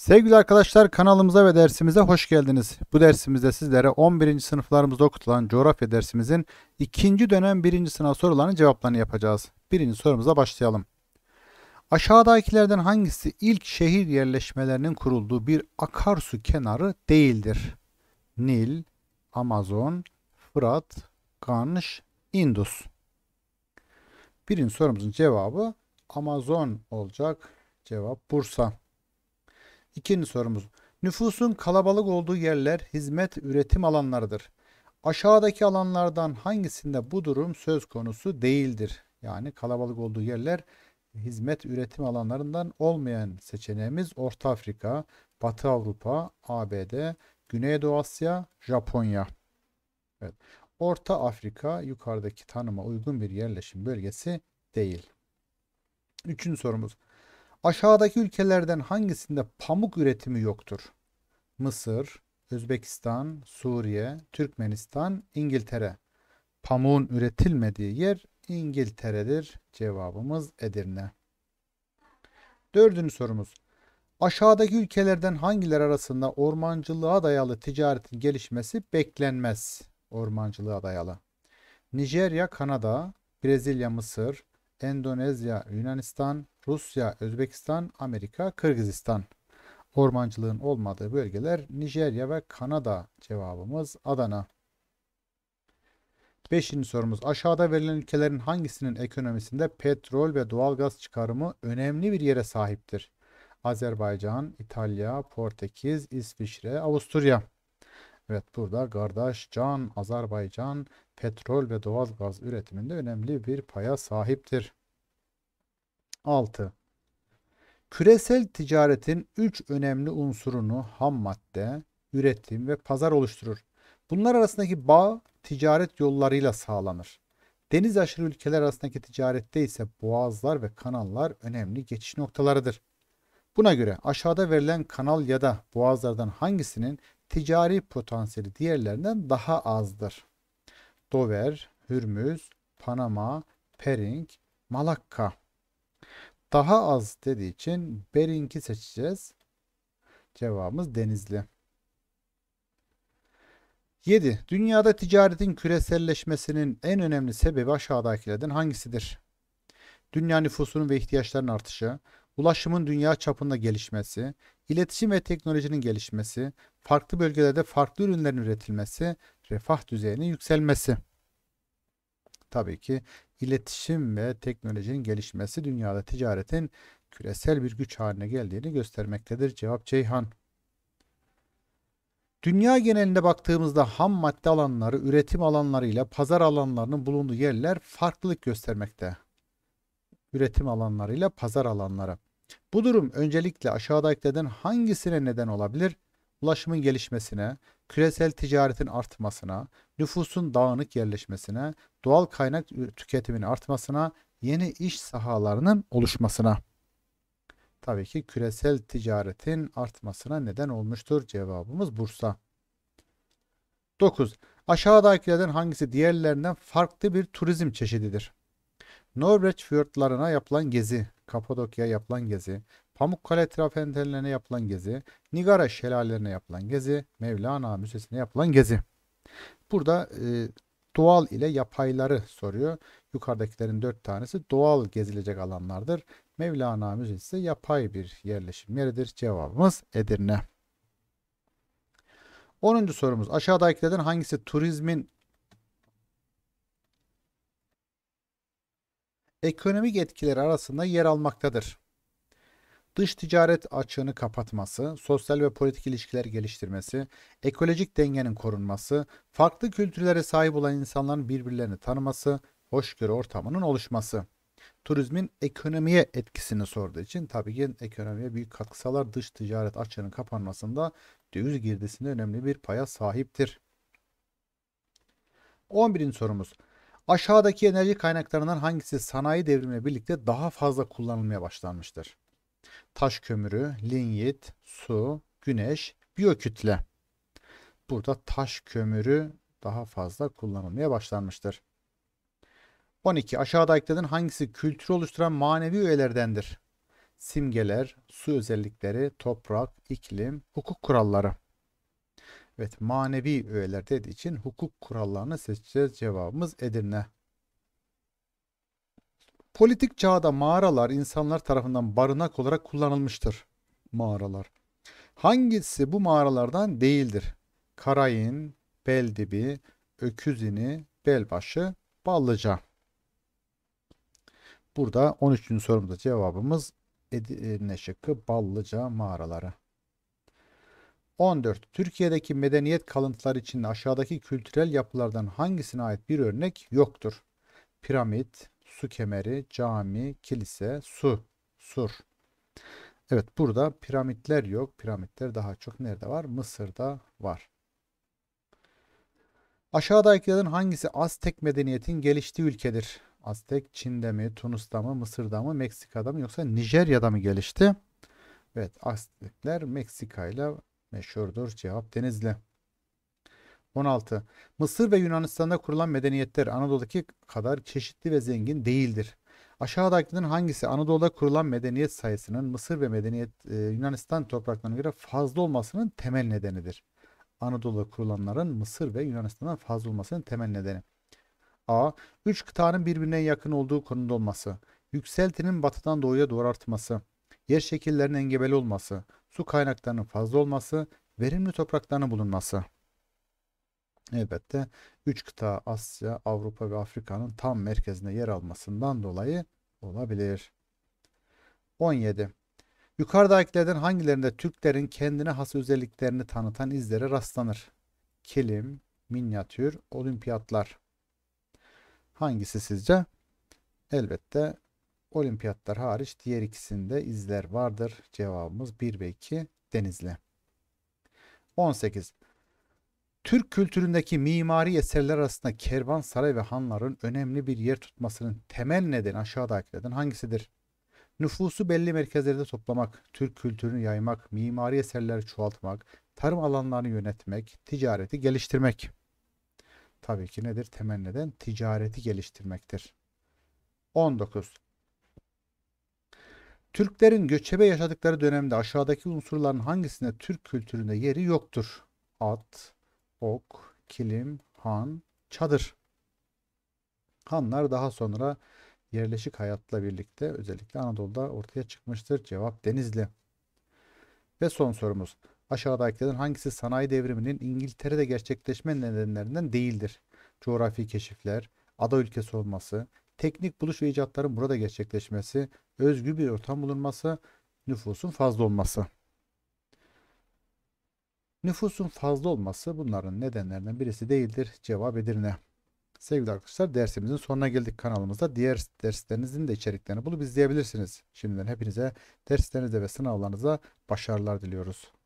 Sevgili arkadaşlar kanalımıza ve dersimize hoş geldiniz. Bu dersimizde sizlere 11. sınıflarımızda okutulan coğrafya dersimizin 2. dönem 1. sınav sorularının cevaplarını yapacağız. 1. sorumuza başlayalım. Aşağıdakilerden hangisi ilk şehir yerleşmelerinin kurulduğu bir akarsu kenarı değildir? Nil, Amazon, Fırat, Ganj, Indus. Birinci sorumuzun cevabı Amazon olacak. Cevap Bursa. İkinci sorumuz. Nüfusun kalabalık olduğu yerler hizmet üretim alanlarıdır. Aşağıdaki alanlardan hangisinde bu durum söz konusu değildir? Yani kalabalık olduğu yerler hizmet üretim alanlarından olmayan seçeneğimiz Orta Afrika, Batı Avrupa, ABD, Güneydoğu Asya, Japonya. Evet. Orta Afrika yukarıdaki tanıma uygun bir yerleşim bölgesi değil. Üçüncü sorumuz. Aşağıdaki ülkelerden hangisinde pamuk üretimi yoktur? Mısır, Özbekistan, Suriye, Türkmenistan, İngiltere. Pamuğun üretilmediği yer İngiltere'dir. Cevabımız Edirne. Dördüncü sorumuz. Aşağıdaki ülkelerden hangiler arasında ormancılığa dayalı ticaretin gelişmesi beklenmez? Ormancılığa dayalı. Nijerya, Kanada, Brezilya, Mısır, Endonezya, Yunanistan, Rusya, Özbekistan, Amerika, Kırgızistan. Ormancılığın olmadığı bölgeler Nijerya ve Kanada cevabımız Adana. Beşinci sorumuz aşağıda verilen ülkelerin hangisinin ekonomisinde petrol ve doğalgaz çıkarımı önemli bir yere sahiptir? Azerbaycan, İtalya, Portekiz, İsviçre, Avusturya. Evet burada Can, Azerbaycan petrol ve doğal gaz üretiminde önemli bir paya sahiptir. 6. Küresel ticaretin 3 önemli unsurunu ham madde, üretim ve pazar oluşturur. Bunlar arasındaki bağ ticaret yollarıyla sağlanır. Deniz aşırı ülkeler arasındaki ticarette ise boğazlar ve kanallar önemli geçiş noktalarıdır. Buna göre aşağıda verilen kanal ya da boğazlardan hangisinin ticari potansiyeli diğerlerinden daha azdır. Dover, Hürmüz, Panama, Pering, Malakka. Daha az dediği için Bering'i seçeceğiz. Cevabımız Denizli. 7. Dünyada ticaretin küreselleşmesinin en önemli sebebi aşağıdakilerden hangisidir? Dünya nüfusunun ve ihtiyaçların artışı, ulaşımın dünya çapında gelişmesi, iletişim ve teknolojinin gelişmesi, farklı bölgelerde farklı ürünlerin üretilmesi, refah düzeyinin yükselmesi. Tabii ki iletişim ve teknolojinin gelişmesi dünyada ticaretin küresel bir güç haline geldiğini göstermektedir. Cevap Ceyhan. Dünya genelinde baktığımızda ham madde alanları, üretim alanları ile pazar alanlarının bulunduğu yerler farklılık göstermekte. Üretim alanları ile pazar alanları. Bu durum öncelikle aşağıdakilerden hangisine neden olabilir? Ulaşımın gelişmesine, küresel ticaretin artmasına, nüfusun dağınık yerleşmesine, doğal kaynak tüketiminin artmasına, yeni iş sahalarının oluşmasına. Tabii ki küresel ticaretin artmasına neden olmuştur. Cevabımız Bursa. 9. Aşağıdakilerden hangisi diğerlerinden farklı bir turizm çeşididir? Norveç fiyortlarına yapılan gezi, Kapadokya yapılan gezi, Pamukkale trapenterlerine yapılan gezi, Nigara şelalelerine yapılan gezi, Mevlana Müzesi'ne yapılan gezi. Burada e, doğal ile yapayları soruyor. Yukarıdakilerin dört tanesi doğal gezilecek alanlardır. Mevlana Müzesi yapay bir yerleşim yeridir. Cevabımız Edirne. 10. sorumuz aşağıdakilerden hangisi turizmin ekonomik etkileri arasında yer almaktadır. Dış ticaret açığını kapatması, sosyal ve politik ilişkiler geliştirmesi, ekolojik dengenin korunması, farklı kültürlere sahip olan insanların birbirlerini tanıması, hoşgörü ortamının oluşması. Turizmin ekonomiye etkisini sorduğu için tabii ki ekonomiye büyük katkı Dış ticaret açığının kapanmasında döviz girdisinde önemli bir paya sahiptir. 11. sorumuz. Aşağıdaki enerji kaynaklarından hangisi sanayi devrimiyle birlikte daha fazla kullanılmaya başlanmıştır? Taş kömürü, linyit, su, güneş, biyokütle. Burada taş kömürü daha fazla kullanılmaya başlanmıştır. 12. Aşağıdakilerden hangisi kültürü oluşturan manevi üyelerdendir? Simgeler, su özellikleri, toprak, iklim, hukuk kuralları. Evet manevi öğeler dediği için hukuk kurallarını seçeceğiz. Cevabımız Edirne. Politik çağda mağaralar insanlar tarafından barınak olarak kullanılmıştır. Mağaralar. Hangisi bu mağaralardan değildir? Karayin, Beldibi, Öküzini, Belbaşı, Ballıca. Burada 13. sorumuzda cevabımız Edirne e, şıkkı Ballıca mağaraları. 14. Türkiye'deki medeniyet kalıntıları için aşağıdaki kültürel yapılardan hangisine ait bir örnek yoktur? Piramit, su kemeri, cami, kilise, su, sur. Evet burada piramitler yok. Piramitler daha çok nerede var? Mısır'da var. Aşağıdakilerin hangisi Aztek medeniyetin geliştiği ülkedir? Aztek Çin'de mi, Tunus'ta mı, Mısır'da mı, Meksika'da mı yoksa Nijerya'da mı gelişti? Evet Aztekler Meksika ile Meşhurdur. Cevap Denizli. 16. Mısır ve Yunanistan'da kurulan medeniyetler Anadolu'daki kadar çeşitli ve zengin değildir. Aşağıdakilerin hangisi Anadolu'da kurulan medeniyet sayısının Mısır ve medeniyet e, Yunanistan topraklarına göre fazla olmasının temel nedenidir? Anadolu'da kurulanların Mısır ve Yunanistan'dan fazla olmasının temel nedeni. A. Üç kıtanın birbirine yakın olduğu konumda olması. Yükseltinin batıdan doğuya doğru artması. Yer şekillerinin engebeli olması su kaynaklarının fazla olması, verimli topraklarının bulunması. Elbette 3 kıta Asya, Avrupa ve Afrika'nın tam merkezinde yer almasından dolayı olabilir. 17. Yukarıdakilerden hangilerinde Türklerin kendine has özelliklerini tanıtan izlere rastlanır? Kilim, minyatür, olimpiyatlar. Hangisi sizce? Elbette Olimpiyatlar hariç diğer ikisinde izler vardır. Cevabımız 1 ve 2 Denizli. 18. Türk kültüründeki mimari eserler arasında kervansaray ve hanların önemli bir yer tutmasının temel nedeni aşağıdakilerden hangisidir? Nüfusu belli merkezlerde toplamak, Türk kültürünü yaymak, mimari eserleri çoğaltmak, tarım alanlarını yönetmek, ticareti geliştirmek. Tabii ki nedir? Temel neden ticareti geliştirmektir. 19. Türklerin göçebe yaşadıkları dönemde aşağıdaki unsurların hangisinde Türk kültüründe yeri yoktur? At, ok, kilim, han, çadır. Hanlar daha sonra yerleşik hayatla birlikte özellikle Anadolu'da ortaya çıkmıştır. Cevap Denizli. Ve son sorumuz. Aşağıdakilerden hangisi sanayi devriminin İngiltere'de gerçekleşme nedenlerinden değildir? Coğrafi keşifler, ada ülkesi olması, teknik buluş ve icatların burada gerçekleşmesi, özgü bir ortam bulunması, nüfusun fazla olması. Nüfusun fazla olması bunların nedenlerinden birisi değildir. Cevap Edirne. Sevgili arkadaşlar dersimizin sonuna geldik kanalımızda. Diğer derslerinizin de içeriklerini bulup izleyebilirsiniz. Şimdiden hepinize derslerinizde ve sınavlarınıza başarılar diliyoruz.